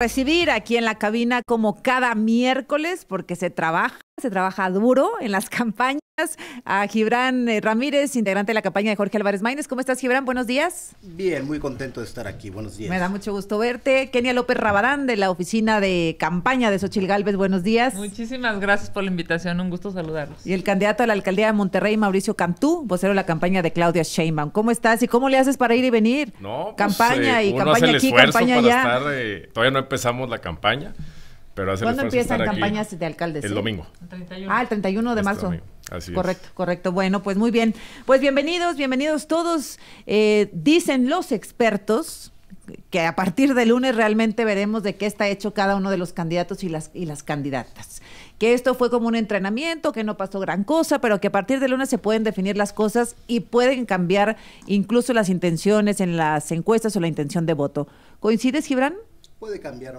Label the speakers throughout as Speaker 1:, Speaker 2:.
Speaker 1: recibir aquí en la cabina como cada miércoles porque se trabaja se trabaja duro en las campañas. A Gibran eh, Ramírez, integrante de la campaña de Jorge Álvarez Maínez. ¿Cómo estás, Gibran? Buenos días.
Speaker 2: Bien, muy contento de estar aquí. Buenos días. Me
Speaker 1: da mucho gusto verte. Kenia López Rabadán, de la oficina de campaña de Xochil Gálvez. Buenos días.
Speaker 2: Muchísimas
Speaker 3: gracias por la invitación. Un gusto saludarlos.
Speaker 1: Y el candidato a la alcaldía de Monterrey, Mauricio Cantú, vocero de la campaña de Claudia Sheinbaum. ¿Cómo estás y cómo le haces para ir y venir? No, pues, campaña eh, y campaña aquí, Estar,
Speaker 4: eh, todavía no empezamos la campaña. ¿Cuándo empiezan campañas de alcaldes? El domingo.
Speaker 1: El 31. Ah, el 31 de marzo. Así correcto, es. correcto. Bueno, pues muy bien. Pues bienvenidos, bienvenidos todos. Eh, dicen los expertos que a partir de lunes realmente veremos de qué está hecho cada uno de los candidatos y las, y las candidatas. Que esto fue como un entrenamiento, que no pasó gran cosa, pero que a partir de lunes se pueden definir las cosas y pueden cambiar incluso las intenciones en las encuestas o la intención de voto. ¿Coincides, Gibran?
Speaker 2: Puede cambiar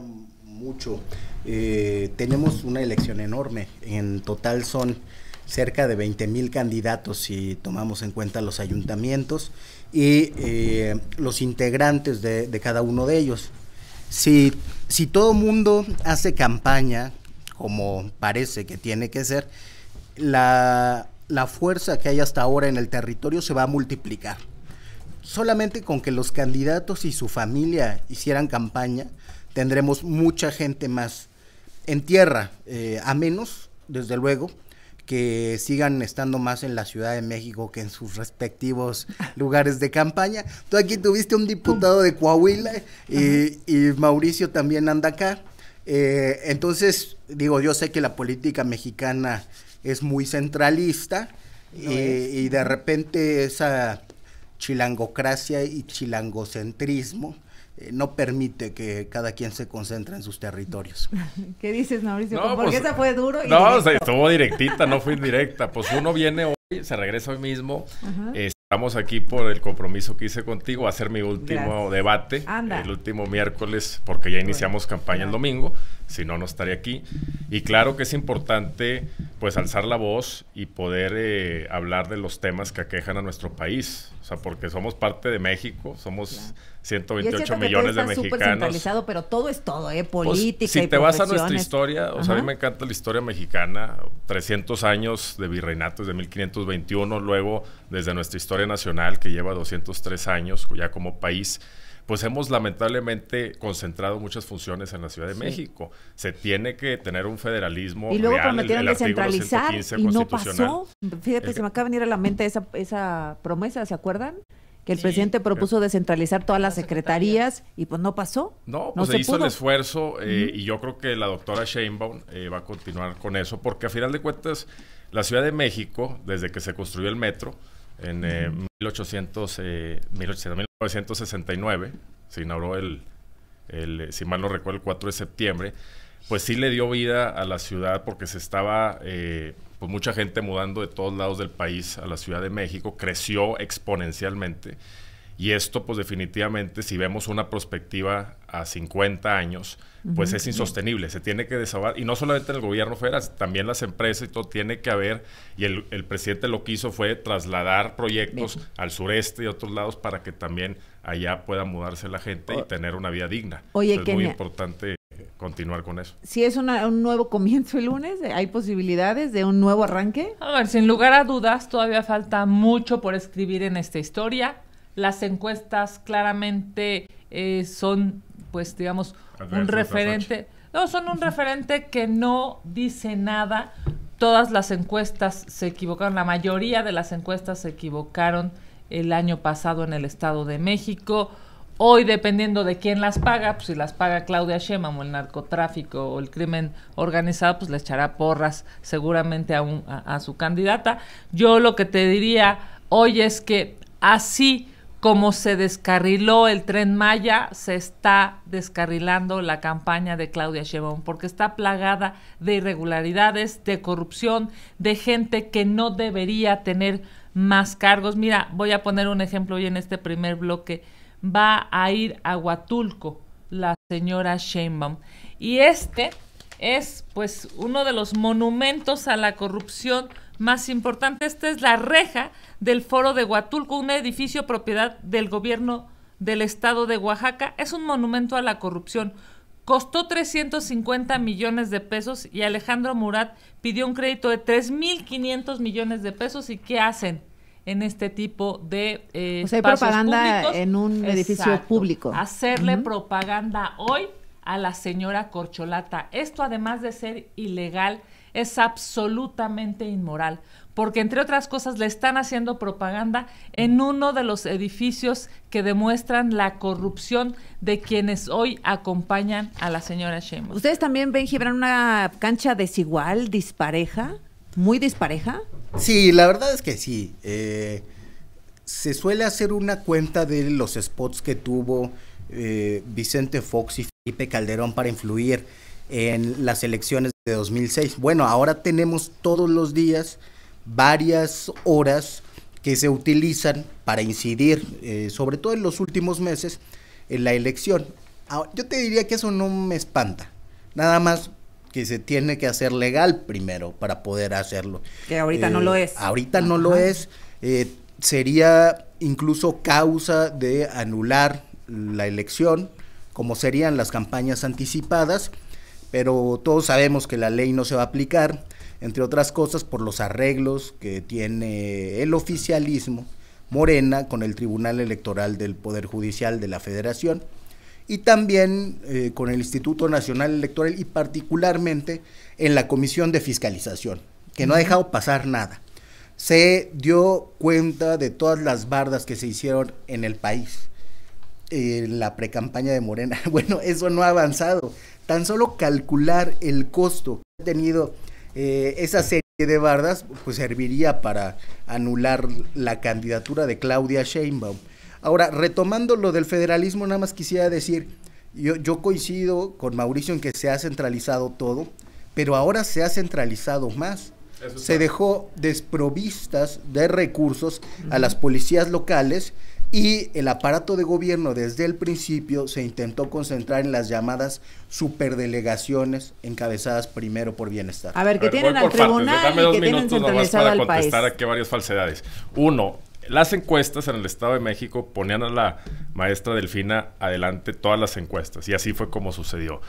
Speaker 2: mucho. Eh, tenemos una elección enorme. En total son cerca de 20 mil candidatos si tomamos en cuenta los ayuntamientos y eh, los integrantes de, de, cada uno de ellos. Si, si todo mundo hace campaña, como parece que tiene que ser, la, la fuerza que hay hasta ahora en el territorio se va a multiplicar. Solamente con que los candidatos y su familia hicieran campaña, tendremos mucha gente más en tierra, eh, a menos, desde luego, que sigan estando más en la Ciudad de México que en sus respectivos lugares de campaña. Tú aquí tuviste un diputado de Coahuila y, Mauricio también anda acá. Eh, entonces, digo, yo sé que la política mexicana es muy centralista y de repente esa chilangocracia y chilangocentrismo eh, no permite que cada quien se concentre en sus territorios.
Speaker 1: ¿Qué dices, Mauricio? No, Porque pues, esa fue duro. no, estuvo directita, no
Speaker 4: fue indirecta. Pues uno viene hoy, se regresa hoy mismo. Eh, estamos aquí por el compromiso que hice contigo, hacer a mi último debate, el último miércoles, porque ya iniciamos campaña el domingo, si no, no estaría aquí. Y claro que es importante, pues, alzar la voz y poder eh, hablar de los temas que aquejan a nuestro país sea, porque somos parte de México, somos 128 millones de mexicanos. centralizado,
Speaker 1: pero todo es todo, ¿eh? Pues, Política. si te vas a nuestra historia, o sea, a mí me
Speaker 4: encanta la historia mexicana, 300 años de virreinato desde 1521, luego desde nuestra historia nacional que lleva 203 años ya como país pues hemos lamentablemente concentrado muchas funciones en la Ciudad de México. Se tiene que tener un federalismo. Y luego prometieron descentralizar y no pasó. Fíjate, se me
Speaker 1: acaba de venir a la mente esa, promesa, ¿se acuerdan? que el presidente propuso descentralizar todas las secretarías, y pues no pasó. No, pues no se, hizo el
Speaker 4: esfuerzo eh, y yo creo que la doctora Sheinbaum eh, va a continuar con eso porque a final de cuentas la Ciudad de México, desde que se construyó el metro, en 1800, eh, 1969 eh, se inauguró el, eh, si mal no recuerdo, el 4 de septiembre, pues sí le dio vida a la ciudad porque se estaba, pues mucha gente mudando de todos lados del país a la Ciudad de México, creció exponencialmente y esto, pues definitivamente, si vemos una perspectiva a 50 años, pues es insostenible, se tiene que desahogar. Y no solamente en el gobierno federal, también las empresas y todo tiene que haber, y el, presidente lo que hizo fue trasladar proyectos al sureste y a otros lados para que también allá pueda mudarse la gente y tener una vida digna. Oye, que es muy importante
Speaker 3: continuar con eso. Si es un nuevo
Speaker 1: comienzo el lunes, ¿hay posibilidades de un nuevo
Speaker 3: arranque? A ver, sin lugar a dudas, todavía falta mucho por escribir en esta historia las encuestas claramente eh, son, pues digamos, un referente. No, son un referente que no dice nada. Todas las encuestas se equivocaron, la mayoría de las encuestas se equivocaron el año pasado en el Estado de México. Hoy, dependiendo de quién las paga, pues si las paga Claudia Sheinbaum el narcotráfico o el crimen organizado, pues le echará porras seguramente un, a su candidata. Yo lo que te diría hoy es que así como se descarriló el tren Maya, se está descarrilando la campaña de Claudia Sheinbaum porque está plagada de irregularidades, de corrupción, de gente que no debería tener más cargos. Mira, voy a poner un ejemplo hoy en este primer bloque. Va a ir a Huatulco la señora Sheinbaum y este es pues uno de los monumentos a la corrupción más importante. Esta es la reja del Foro de Huatulco, un edificio propiedad del gobierno del estado de Oaxaca. Es un monumento a la corrupción. Costó 350 millones de pesos y Alejandro Murat pidió un crédito de 3.500 millones de pesos. ¿Y qué hacen? en este tipo de eh, propaganda en un edificio
Speaker 1: público. Hacerle
Speaker 3: propaganda hoy a la señora Corcholata. Esto además de ser ilegal es absolutamente inmoral, porque entre otras cosas le están haciendo propaganda en uno de los edificios que demuestran la corrupción de quienes hoy acompañan a la señora Sheinbaum.
Speaker 1: ¿Ustedes también ven, Gibran, una cancha desigual, dispareja? ¿Muy dispareja? Sí,
Speaker 2: la verdad es que sí. Eh, se suele hacer una cuenta de los spots que tuvo eh, Vicente Fox y Felipe Calderón para influir en las elecciones de 2006. Bueno, ahora tenemos todos los días varias horas que se utilizan para incidir, eh, sobre todo en los últimos meses, en la elección. Ah, yo te diría que eso no me espanta, nada más que se tiene que hacer legal primero para poder hacerlo. Que ahorita no eh, lo es. Ahorita no lo es. Eh, sería incluso causa de anular la elección, como serían las campañas anticipadas, pero todos sabemos que la ley no se va a aplicar, entre otras cosas por los arreglos que tiene el oficialismo Morena con el Tribunal Electoral del Poder Judicial de la Federación y también eh, con el Instituto Nacional Electoral y particularmente en la Comisión de Fiscalización, que no ha dejado pasar nada. Se dio cuenta de todas las bardas que se hicieron en el país. en la precampaña de Morena, bueno, eso no ha avanzado. Tan solo calcular el costo que ha tenido eh, esa serie de bardas pues serviría para anular la candidatura de Claudia Sheinbaum. Ahora, retomando lo del federalismo, nada más quisiera decir, yo, coincido con Mauricio en que se ha centralizado todo, pero ahora se ha centralizado más. se dejó desprovistas de recursos a las policías locales y el aparato de gobierno desde el principio se intentó concentrar en las llamadas superdelegaciones encabezadas primero por bienestar. A ver, que tienen al tribunal que tienen para contestar aquí
Speaker 4: varias falsedades. Uno, las encuestas en el Estado de México ponían a la maestra Delfina adelante todas las encuestas y así fue como sucedió.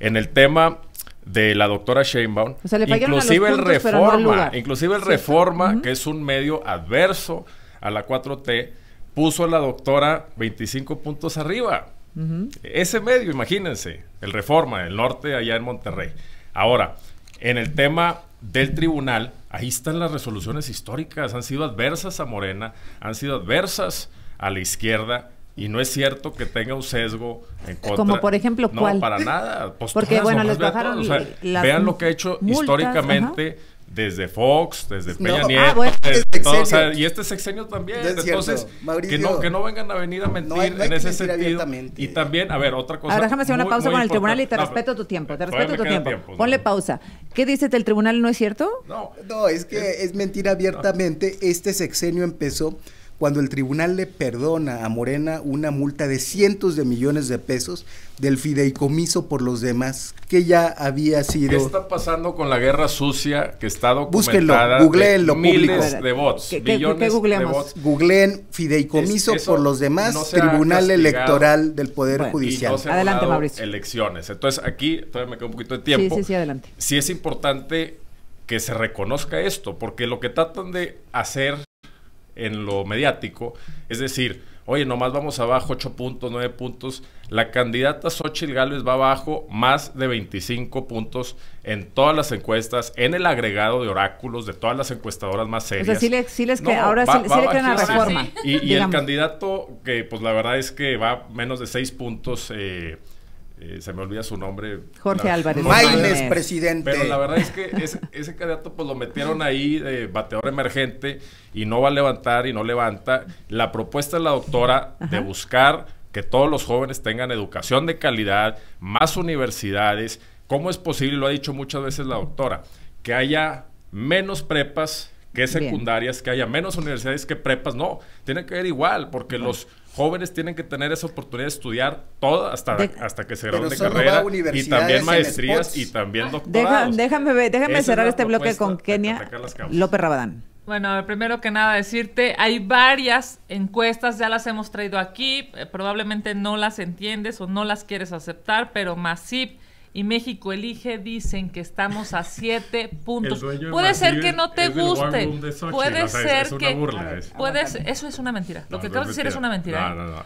Speaker 4: En el tema de la doctora Sheinbaum, inclusive, el reforma, inclusive el Reforma, que es un medio adverso a la 4T, puso a la doctora 25 puntos arriba. Ese medio, imagínense, el Reforma, el norte allá en Monterrey. Ahora, en el tema del tribunal, ahí están las resoluciones históricas, han sido adversas a Morena, han sido adversas a la izquierda, y no es cierto que tenga un sesgo en contra. Como por ejemplo, ¿cuál? No, para nada. Porque bueno, les pues bajaron. Vean, vean lo que ha hecho históricamente desde Fox, desde Peña ah, Nieto, este y este sexenio también. Entonces, que, no, que no vengan a venir a mentir en ese sentido. Y también, a ver, otra cosa. Ahora déjame hacer una pausa con el tribunal y te respeto
Speaker 1: tu tiempo. Te respeto tu tiempo. Ponle pausa. ¿Qué dices del tribunal? ¿No es cierto?
Speaker 2: No. No, es que es, es mentira abiertamente. Ah. Este sexenio empezó cuando el tribunal le perdona a Morena una multa de cientos de millones de pesos del fideicomiso por los demás, que ya había sido... ¿Qué está
Speaker 4: pasando con la guerra sucia que está documentada? Búsquenlo, googleenlo, miles de bots, ¿Qué, de bots.
Speaker 2: Googleen fideicomiso por los demás, Tribunal Electoral del Poder Judicial. adelante, Mauricio.
Speaker 4: Elecciones. Entonces, aquí todavía me queda un poquito de tiempo. Sí, sí, sí, adelante. Sí es importante que se reconozca esto, porque lo que tratan de hacer en lo mediático. Es decir, oye, nomás vamos abajo 8 puntos, 9 puntos. La candidata Xochitl Gálvez va abajo más de 25 puntos en todas las encuestas, en el agregado de oráculos de todas las encuestadoras más serias. sí, les que, ahora sí, le reforma. Y, el candidato, que pues la verdad es que va menos de 6 puntos. Eh, eh, se me olvida su nombre. Jorge Álvarez. Maines presidente. Pero la verdad es que ese, candidato pues lo metieron ahí de bateador emergente y no va a levantar y no levanta. La propuesta de la doctora de buscar que todos los jóvenes tengan educación de calidad, más universidades. ¿Cómo es posible? Lo ha dicho muchas veces la doctora, que haya menos prepas que secundarias, que haya menos universidades que prepas. No, tiene que ver igual, porque los jóvenes tienen que tener esa oportunidad de estudiar todo hasta, hasta que se gradúen de carrera y también maestrías y también ah, doctorados.
Speaker 1: déjame déjame cerrar este bloque con Kenia López Rabadán.
Speaker 3: Bueno, primero que nada decirte, hay varias encuestas, ya las hemos traído aquí, eh, probablemente no las entiendes o no las quieres aceptar, pero sí y México elige, dicen que estamos a siete puntos. Puede ser que no te guste. Puede ser que. puedes, eso es una mentira. Lo que acabas de decir es una mentira. No, no,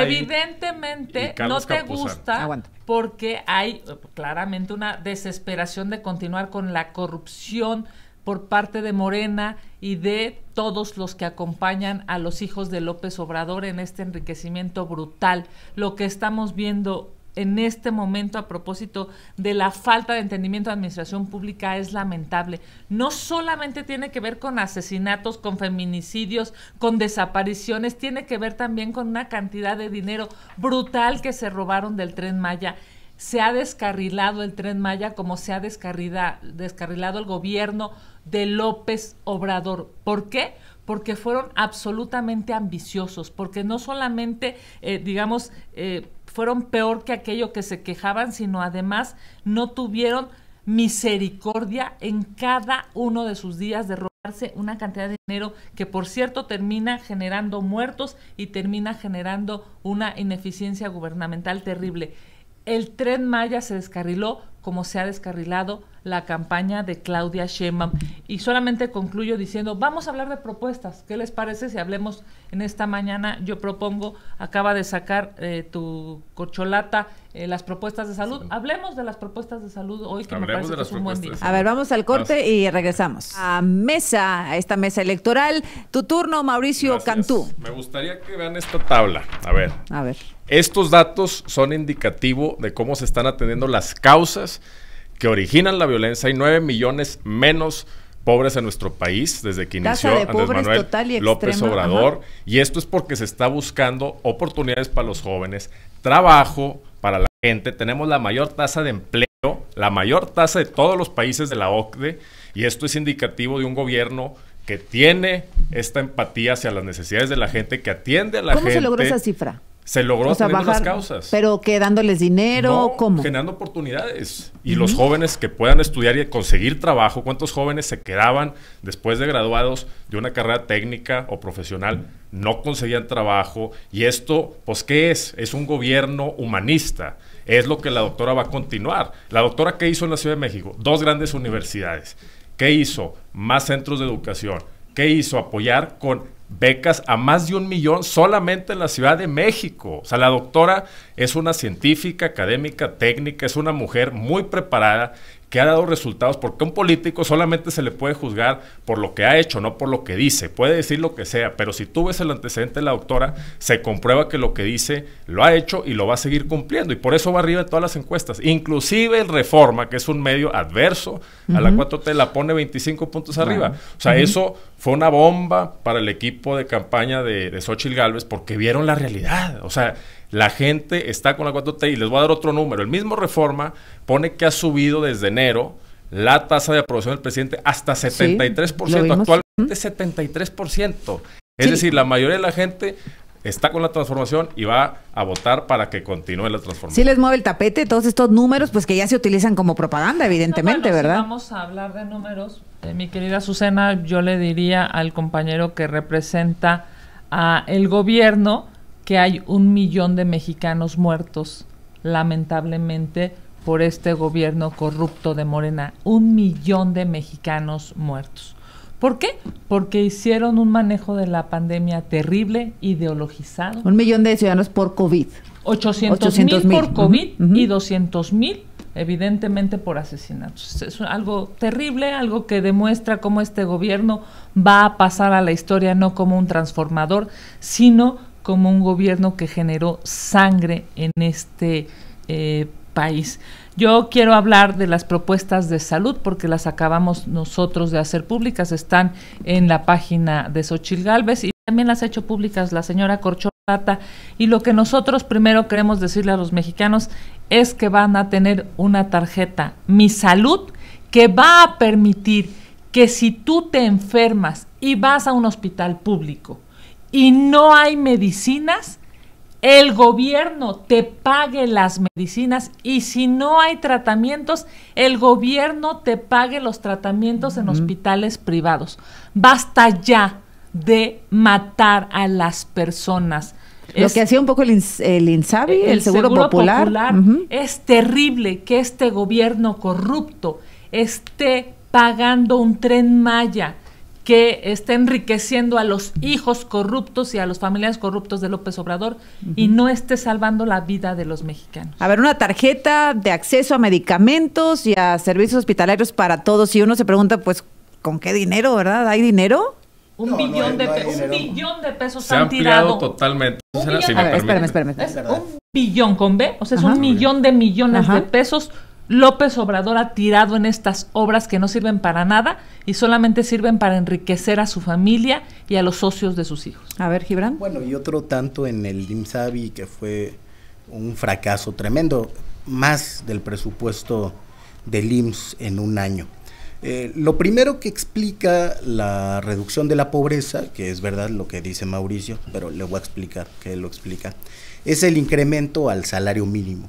Speaker 3: Evidentemente no te gusta porque hay eh, claramente una desesperación de continuar con la corrupción por parte de Morena y de todos los que acompañan a los hijos de López Obrador en este enriquecimiento brutal. Lo que estamos viendo en este momento a propósito de la falta de entendimiento de administración pública es lamentable. No solamente tiene que ver con asesinatos, con feminicidios, con desapariciones, tiene que ver también con una cantidad de dinero brutal que se robaron del tren Maya. Se ha descarrilado el tren Maya como se ha descarrilado el gobierno de López Obrador. ¿Por qué? Porque fueron absolutamente ambiciosos, porque no solamente, eh, digamos, eh, fueron peor que aquello que se quejaban, sino además no tuvieron misericordia en cada uno de sus días de robarse una cantidad de dinero que por cierto termina generando muertos y termina generando una ineficiencia gubernamental terrible. El tren Maya se descarriló como se ha descarrilado la campaña de Claudia Sheinbaum. Y solamente concluyo diciendo, vamos a hablar de propuestas. ¿Qué les parece si hablemos en esta mañana? Yo propongo, acaba de sacar eh, tu corcholata eh, las propuestas de salud. Hablemos de las propuestas de salud hoy, que Hablemos me parece que es A
Speaker 1: ver, vamos al corte y regresamos. A mesa, a esta mesa electoral. Tu turno, Mauricio Cantú.
Speaker 4: Me gustaría que vean esta tabla. A ver. A ver. Estos datos son indicativo de cómo se están atendiendo las causas que originan la violencia. Hay 9 millones menos pobres en nuestro país desde que inició Andrés Manuel López Obrador. Y esto es porque se está buscando oportunidades para los jóvenes, trabajo, para la gente, tenemos la mayor tasa de empleo, la mayor tasa de todos los países de la OCDE, y esto es indicativo de un gobierno que tiene esta empatía hacia las necesidades de la gente, que atiende a la gente. ¿Cómo se logró esa cifra? Se logró las causas.
Speaker 1: Pero que dándoles dinero, como
Speaker 4: ¿cómo? Generando oportunidades. Y los jóvenes que puedan estudiar y conseguir trabajo, ¿cuántos jóvenes se quedaban después de graduados de una carrera técnica o profesional no conseguían trabajo y esto, pues, ¿qué es? Es un gobierno humanista. Es lo que la doctora va a continuar. La doctora, ¿qué hizo en la Ciudad de México? Dos grandes universidades. ¿Qué hizo? Más centros de educación. ¿Qué hizo? Apoyar con becas a más de un millón solamente en la Ciudad de México. O sea, la doctora es una científica, académica, técnica, es una mujer muy preparada que ha dado resultados, porque un político solamente se le puede juzgar por lo que ha hecho, no por lo que dice. Puede decir lo que sea, pero si tú ves el antecedente de la doctora, se comprueba que lo que dice lo ha hecho y lo va a seguir cumpliendo. Y por eso va arriba en todas las encuestas. Inclusive el Reforma, que es un medio adverso a la 4T, la pone 25 puntos arriba. O sea, eso fue una bomba para el equipo de campaña de, de Xochitl porque vieron la realidad. O sea, la gente está con la 4T y les voy a dar otro número. El mismo Reforma pone que ha subido desde enero la tasa de aprobación del presidente hasta 73%. actualmente 73%. Es decir, la mayoría de la gente está con la transformación y va a votar para que continúe la transformación. Sí les
Speaker 1: mueve el tapete todos estos números, pues que ya se utilizan como propaganda, evidentemente, ¿verdad?
Speaker 3: vamos a hablar de números. Eh, mi querida Susana, yo le diría al compañero que representa a el gobierno que hay un millón de mexicanos muertos, lamentablemente, por este gobierno corrupto de Morena. Un millón de mexicanos muertos. ¿Por qué? Porque hicieron un manejo de la pandemia terrible, ideologizado. Un
Speaker 1: millón de ciudadanos por COVID.
Speaker 3: Ochocientos mil, por COVID y doscientos mil evidentemente por asesinatos. Es algo terrible, algo que demuestra cómo este gobierno va a pasar a la historia no como un transformador, sino como un gobierno que generó sangre en este eh, país. Yo quiero hablar de las propuestas de salud porque las acabamos nosotros de hacer públicas, están en la página de Xochil Gálvez y también las ha hecho públicas la señora Corcholata. Y lo que nosotros primero queremos decirle a los mexicanos es que van a tener una tarjeta Mi Salud que va a permitir que si tú te enfermas y vas a un hospital público, y no hay medicinas, el gobierno te pague las medicinas y si no hay tratamientos, el gobierno te pague los tratamientos en hospitales privados. Basta ya de matar a las personas. Lo que
Speaker 1: hacía un poco el, INSABI, el, Seguro, Popular.
Speaker 3: Es terrible que este gobierno corrupto esté pagando un tren Maya que está enriqueciendo a los hijos corruptos y a los familiares corruptos de López Obrador y no esté salvando la vida de los mexicanos.
Speaker 1: A ver, una tarjeta de acceso a medicamentos y a servicios hospitalarios para todos. Y uno se pregunta, pues, ¿con qué dinero, verdad?
Speaker 3: ¿Hay dinero? Un, billón, de pesos. un billón de pesos han, tirado.
Speaker 4: totalmente. Un billón, espérame, espérame.
Speaker 3: un billón con B, o sea, es un millón de millones de pesos López Obrador ha tirado en estas obras que no sirven para nada y solamente sirven para enriquecer a su familia y a los socios de sus hijos.
Speaker 2: A ver, Gibran. Bueno, y otro tanto en el IMSABI que fue un fracaso tremendo, más del presupuesto del IMSS en un año. Eh, lo primero que explica la reducción de la pobreza, que es verdad lo que dice Mauricio, pero le voy a explicar que lo explica, es el incremento al salario mínimo.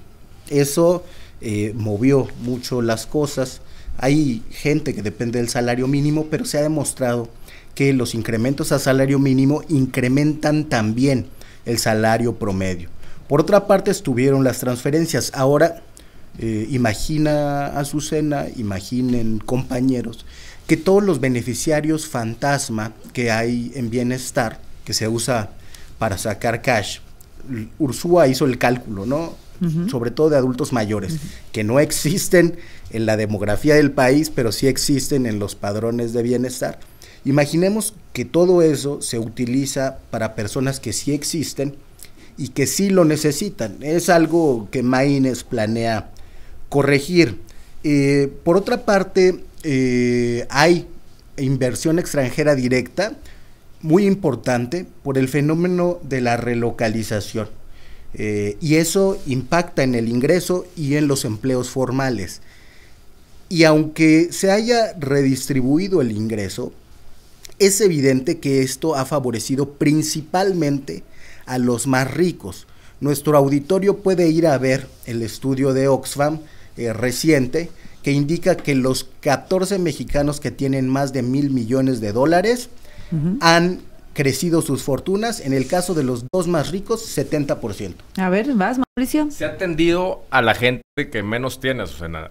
Speaker 2: Eso eh, movió mucho las cosas. Hay gente que depende del salario mínimo, pero se ha demostrado que los incrementos a salario mínimo incrementan también el salario promedio. Por otra parte, estuvieron las transferencias. Ahora, eh, imagina Azucena, imaginen compañeros, que todos los beneficiarios fantasma que hay en bienestar, que se usa para sacar cash, Ursúa hizo el cálculo, ¿no? sobre todo de adultos mayores, que no existen en la demografía del país, pero sí existen en los padrones de bienestar. Imaginemos que todo eso se utiliza para personas que sí existen y que sí lo necesitan. Es algo que Maines planea corregir. Eh, por otra parte, eh, hay inversión extranjera directa muy importante por el fenómeno de la relocalización. Eh, y eso impacta en el ingreso y en los empleos formales. Y aunque se haya redistribuido el ingreso, es evidente que esto ha favorecido principalmente a los más ricos. Nuestro auditorio puede ir a ver el estudio de Oxfam eh, reciente que indica que los 14 mexicanos que tienen más de mil millones de dólares han crecido sus fortunas, en el caso de los dos más ricos, 70%.
Speaker 1: A ver, vas, Mauricio.
Speaker 4: Se ha atendido a la gente que menos tiene,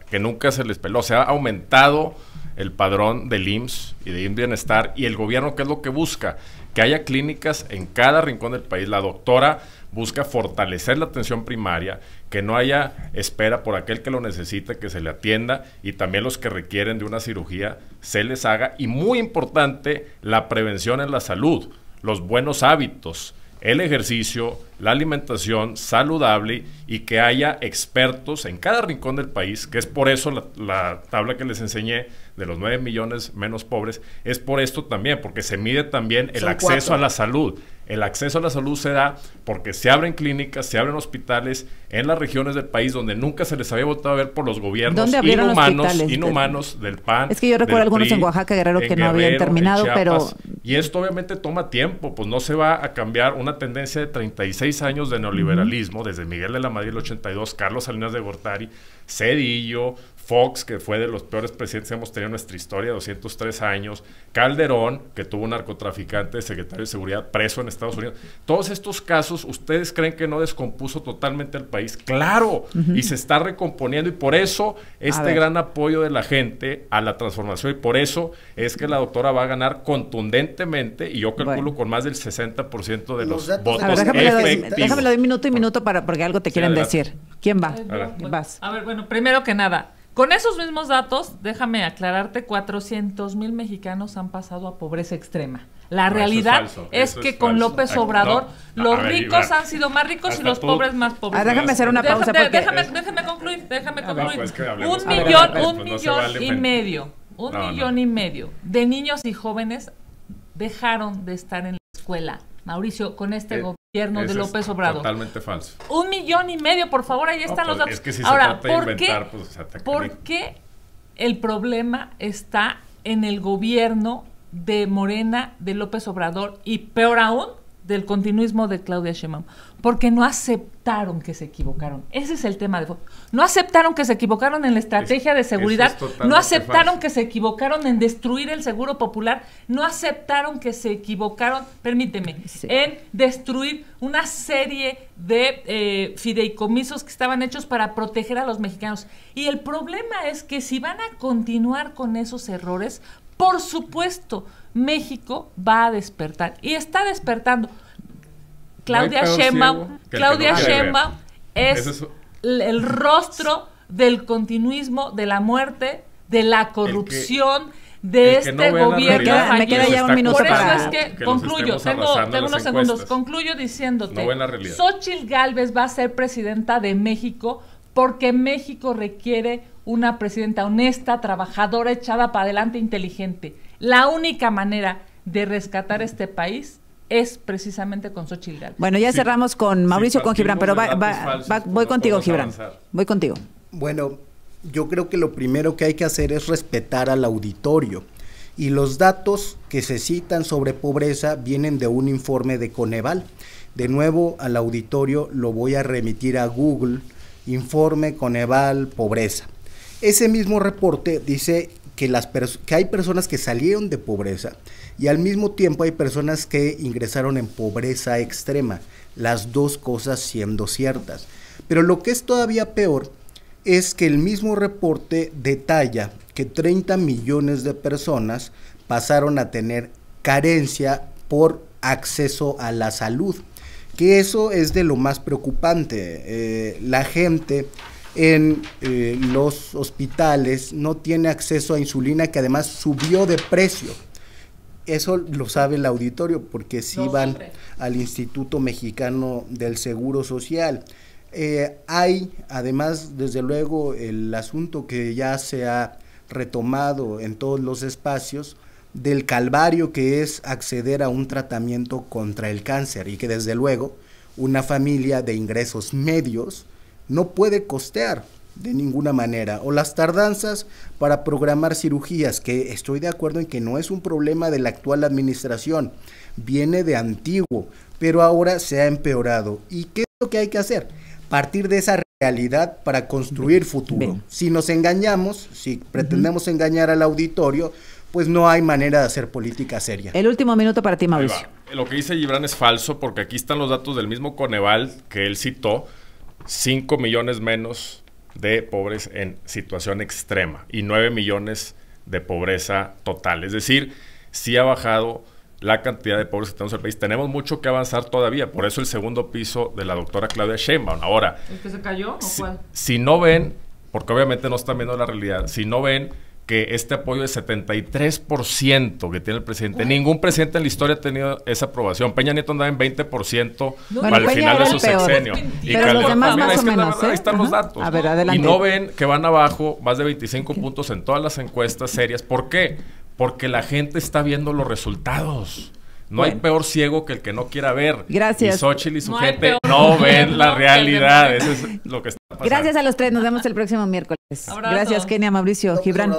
Speaker 4: que nunca se les peló, se ha aumentado el padrón del IMSS y de IMSS Bienestar y el gobierno, ¿qué es lo que busca? Que haya clínicas en cada rincón del país. La doctora busca fortalecer la atención primaria, que no haya espera por aquel que lo necesite que se le atienda y también los que requieren de una cirugía se les haga. Y muy importante, la prevención en la salud, los buenos hábitos, el ejercicio, la alimentación saludable y que haya expertos en cada rincón del país, que es por eso la, la tabla que les enseñé de los 9 millones menos pobres, es por esto también, porque se mide también el acceso a la salud. El acceso a la salud se da porque se abren clínicas, se abren hospitales en las regiones del país donde nunca se les había votado a ver por los gobiernos inhumanos, del PAN. Es que yo recuerdo algunos en Oaxaca, Guerrero, que no habían terminado, pero... Y esto obviamente toma tiempo, pues no se va a cambiar una tendencia de 36 años de neoliberalismo, desde Miguel de la Madrid el 82, Carlos Salinas de Gortari, Cedillo, Fox, que fue de los peores presidentes que hemos tenido en nuestra historia, 203 años, Calderón, que tuvo un narcotraficante, secretario de Seguridad, preso en Estados Unidos. Todos estos casos, ¿ustedes creen que no descompuso totalmente el país? Claro, y se está recomponiendo y por eso este gran apoyo de la gente a la transformación y por eso es que la doctora va a ganar contundentemente y yo calculo con más del 60% de los, votos. déjame ver,
Speaker 1: de minuto y minuto para, porque algo te quieren decir. ¿Quién va? ¿Quién
Speaker 3: vas? A ver, bueno, primero que nada, con esos mismos datos, déjame aclararte, 400 mil mexicanos han pasado a pobreza extrema. La realidad es, que con López Obrador los ricos han sido más ricos y los pobres más pobres. déjame hacer una pausa. Déjame, déjame, concluir, déjame ah, concluir. Pues, un millón, un pues, millón y medio, un millón y medio de niños y jóvenes dejaron de estar en la escuela Mauricio, con este eh, gobierno de López Obrador.
Speaker 4: Totalmente falso.
Speaker 3: Un millón y medio, por favor, ahí están los datos. Ahora, ¿por, ¿por qué el problema está en el gobierno de Morena, de López Obrador y peor aún, del continuismo de Claudia Sheinbaum, porque no aceptaron que se equivocaron. Ese es el tema de No aceptaron que se equivocaron en la estrategia de seguridad, no aceptaron que se equivocaron en destruir el seguro popular, no aceptaron que se equivocaron, permíteme, en destruir una serie de eh, fideicomisos que estaban hechos para proteger a los mexicanos. Y el problema es que si van a continuar con esos errores, por supuesto, México va a despertar y está despertando. Claudia Sheinbaum, Claudia es, el rostro del continuismo, de la muerte, de la corrupción de este gobierno. Por eso es que, concluyo, tengo, unos segundos, concluyo diciéndote, Xochil va a ser presidenta de México porque México requiere una presidenta honesta, trabajadora, echada para adelante, inteligente. La única manera de rescatar este país es precisamente con Xochitl
Speaker 1: Bueno, ya cerramos con Mauricio, con Gibran, pero voy contigo, Gibran. Voy contigo.
Speaker 2: Bueno, yo creo que lo primero que hay que hacer es respetar al auditorio. Y los datos que se citan sobre pobreza vienen de un informe de Coneval. De nuevo, al auditorio lo voy a remitir a Google, informe Coneval, pobreza. Ese mismo reporte dice que, que hay personas que salieron de pobreza y al mismo tiempo hay personas que ingresaron en pobreza extrema, las dos cosas siendo ciertas. Pero lo que es todavía peor es que el mismo reporte detalla que 30 millones de personas pasaron a tener carencia por acceso a la salud, que eso es de lo más preocupante. Eh, la gente en eh, los hospitales no tiene acceso a insulina que además subió de precio. Eso lo sabe el auditorio porque si van al Instituto Mexicano del Seguro Social. Eh, hay además, desde luego, el asunto que ya se ha retomado en todos los espacios del calvario que es acceder a un tratamiento contra el cáncer y que desde luego una familia de ingresos medios no puede costear de ninguna manera. O las tardanzas para programar cirugías, que estoy de acuerdo en que no es un problema de la actual administración, viene de antiguo, pero ahora se ha empeorado. ¿Y qué es lo que hay que hacer? Partir de esa realidad para construir futuro. Si nos engañamos, si pretendemos engañar al auditorio, pues no hay manera de hacer política seria. El último minuto para ti, Mauricio.
Speaker 4: Lo que dice Gibran es falso porque aquí están los datos del mismo Coneval que él citó 5 millones menos de pobres en situación extrema y 9 millones de pobreza total. Es decir, si ha bajado la cantidad de pobres que tenemos en el país. Tenemos mucho que avanzar todavía. Por eso el segundo piso de la doctora Claudia Sheinbaum. Ahora... que se cayó Si no ven, porque obviamente no están viendo la realidad, si no ven que este apoyo de 73% que tiene el presidente. Ningún presidente en la historia ha tenido esa aprobación. Peña Nieto andaba en 20% no, para el final de su sexenio. Y Pero los demás más o menos, ¿eh? Ahí están los datos. Y no ven que van abajo más de 25 puntos en todas las encuestas serias. ¿Por qué? Porque la gente está viendo los resultados. No hay peor ciego que el que no quiera ver. Gracias. Y Xochitl y su no gente no ven la realidad. Eso es lo que está pasando. Gracias a
Speaker 1: los tres. Nos vemos el próximo miércoles. Gracias, Kenia, Mauricio, Gibran.